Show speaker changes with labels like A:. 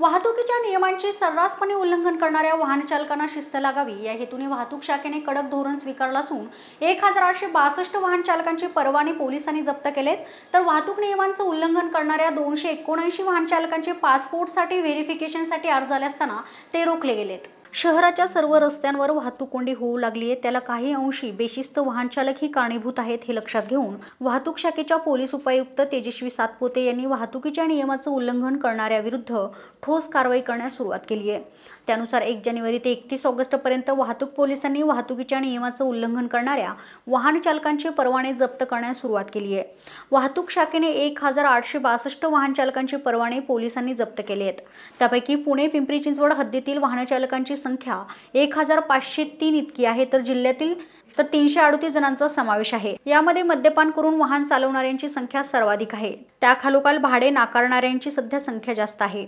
A: वाहतुकीच्या नियमांचे सर्रासपणे उल्लंघन करणाऱ्या वाहनचालकांना शिस्त लागावी या हेतूने वाहतूक शाखेने कडक धोरण स्वीकारलं असून एक हजार आठशे बासष्ट वाहनचालकांचे परवाने पोलिसांनी जप्त केलेत तर वाहतूक नियमांचं उल्लंघन करणाऱ्या दोनशे एकोणऐंशी वाहनचालकांचे पासपोर्टसाठी व्हेरिफिकेशनसाठी अर्ज आले असताना ते रोखले गेलेत शहराच्या सर्व रस्त्यांवर वाहतूक कोंडी होऊ लागली आहे त्याला काही अंशी बेशिस्त वाहन चालक ही कारणीभूत आहेत हे लक्षात घेऊन वाहतूक शाखेच्या पोलीस उपायुक्त तेजस्वी सातपोते यांनी वाहतुकीच्या नियमाचं उल्लंघन करणाऱ्या विरुद्ध ठोस कारवाई करण्यास सुरुवात केली आहे त्यानुसार एक जानेवारी ते एकतीस ऑगस्टपर्यंत वाहतूक पोलिसांनी वाहतुकीच्या नियमाचं उल्लंघन करणाऱ्या वाहन चालकांचे परवाने जप्त करण्यास सुरुवात केली आहे वाहतूक शाखेने एक हजार आठशे बासष्ट वाहन चालकांचे परवाने पोलिसांनी जप्त केले आहेत त्यापैकी पुणे पिंपरी चिंचवड हद्दीतील वाहन चालकांची संख्या एक हजार पाचशे तीन इतकी आहे तर जिल्ह्यातील तर तीनशे अडतीस जणांचा समावेश आहे यामध्ये मद्यपान करून वाहन चालवणाऱ्यांची संख्या सर्वाधिक आहे त्याखालोखाल भाडे नाकारणाऱ्यांची सध्या संख्या जास्त आहे